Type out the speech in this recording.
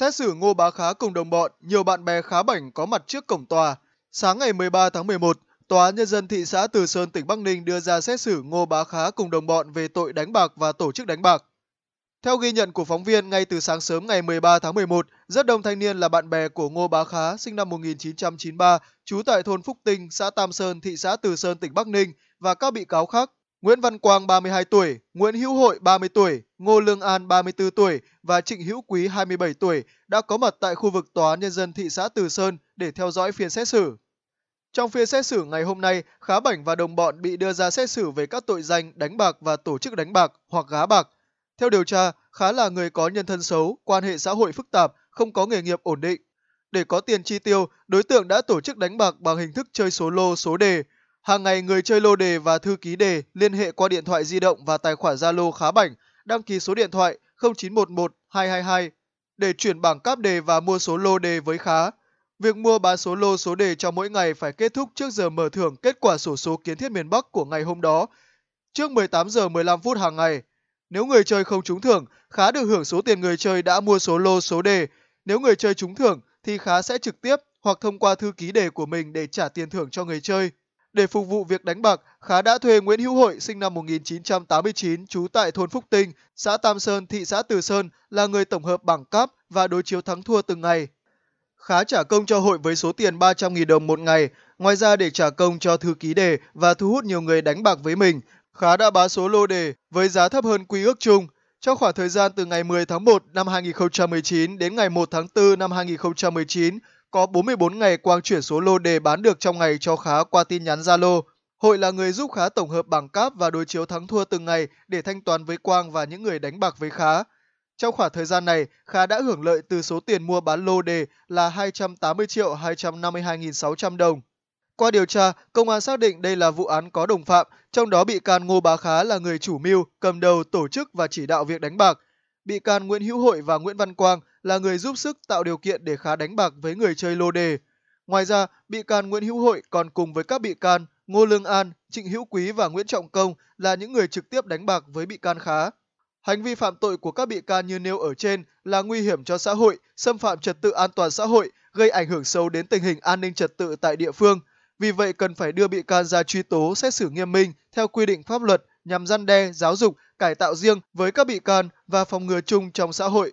Xét xử Ngô Bá Khá cùng đồng bọn, nhiều bạn bè khá bảnh có mặt trước cổng tòa. Sáng ngày 13 tháng 11, Tòa Nhân dân thị xã Từ Sơn, tỉnh Bắc Ninh đưa ra xét xử Ngô Bá Khá cùng đồng bọn về tội đánh bạc và tổ chức đánh bạc. Theo ghi nhận của phóng viên, ngay từ sáng sớm ngày 13 tháng 11, rất đông thanh niên là bạn bè của Ngô Bá Khá, sinh năm 1993, trú tại thôn Phúc Tinh, xã Tam Sơn, thị xã Từ Sơn, tỉnh Bắc Ninh và các bị cáo khác Nguyễn Văn Quang 32 tuổi, Nguyễn Hữu Hội 30 tuổi, Ngô Lương An 34 tuổi và Trịnh Hữu Quý 27 tuổi đã có mặt tại khu vực Tòa án Nhân dân thị xã Từ Sơn để theo dõi phiên xét xử. Trong phiên xét xử ngày hôm nay, Khá Bảnh và đồng bọn bị đưa ra xét xử về các tội danh đánh bạc và tổ chức đánh bạc hoặc gá bạc. Theo điều tra, Khá là người có nhân thân xấu, quan hệ xã hội phức tạp, không có nghề nghiệp ổn định. Để có tiền chi tiêu, đối tượng đã tổ chức đánh bạc bằng hình thức chơi số lô, số đề, Hàng ngày người chơi lô đề và thư ký đề liên hệ qua điện thoại di động và tài khoản Zalo khá bảnh, đăng ký số điện thoại 0911 222 để chuyển bảng cáp đề và mua số lô đề với khá. Việc mua bán số lô số đề cho mỗi ngày phải kết thúc trước giờ mở thưởng kết quả sổ số kiến thiết miền Bắc của ngày hôm đó, trước 18 giờ 15 phút hàng ngày. Nếu người chơi không trúng thưởng, khá được hưởng số tiền người chơi đã mua số lô số đề. Nếu người chơi trúng thưởng thì khá sẽ trực tiếp hoặc thông qua thư ký đề của mình để trả tiền thưởng cho người chơi. Để phục vụ việc đánh bạc, Khá đã thuê Nguyễn Hữu Hội sinh năm 1989 trú tại thôn Phúc Tinh, xã Tam Sơn, thị xã Từ Sơn là người tổng hợp bảng cáp và đối chiếu thắng thua từng ngày. Khá trả công cho Hội với số tiền 300.000 đồng một ngày. Ngoài ra để trả công cho thư ký đề và thu hút nhiều người đánh bạc với mình, Khá đã bán số lô đề với giá thấp hơn quy ước chung. Trong khoảng thời gian từ ngày 10 tháng 1 năm 2019 đến ngày 1 tháng 4 năm 2019, có 44 ngày quang chuyển số lô đề bán được trong ngày cho Khá qua tin nhắn Zalo. Hội là người giúp Khá tổng hợp bảng cáp và đối chiếu thắng thua từng ngày để thanh toán với Quang và những người đánh bạc với Khá. Trong khoảng thời gian này, Khá đã hưởng lợi từ số tiền mua bán lô đề là 280 triệu 252.600 đồng. Qua điều tra, công an xác định đây là vụ án có đồng phạm, trong đó bị can Ngô Bá Khá là người chủ mưu, cầm đầu, tổ chức và chỉ đạo việc đánh bạc. Bị can Nguyễn Hữu Hội và Nguyễn Văn Quang là người giúp sức tạo điều kiện để Khá đánh bạc với người chơi lô đề. Ngoài ra, bị can Nguyễn Hữu Hội còn cùng với các bị can Ngô Lương An, Trịnh Hữu Quý và Nguyễn Trọng Công là những người trực tiếp đánh bạc với bị can Khá. Hành vi phạm tội của các bị can như nêu ở trên là nguy hiểm cho xã hội, xâm phạm trật tự an toàn xã hội, gây ảnh hưởng sâu đến tình hình an ninh trật tự tại địa phương. Vì vậy cần phải đưa bị can ra truy tố xét xử nghiêm minh theo quy định pháp luật nhằm gian đe, giáo dục, cải tạo riêng với các bị can và phòng ngừa chung trong xã hội.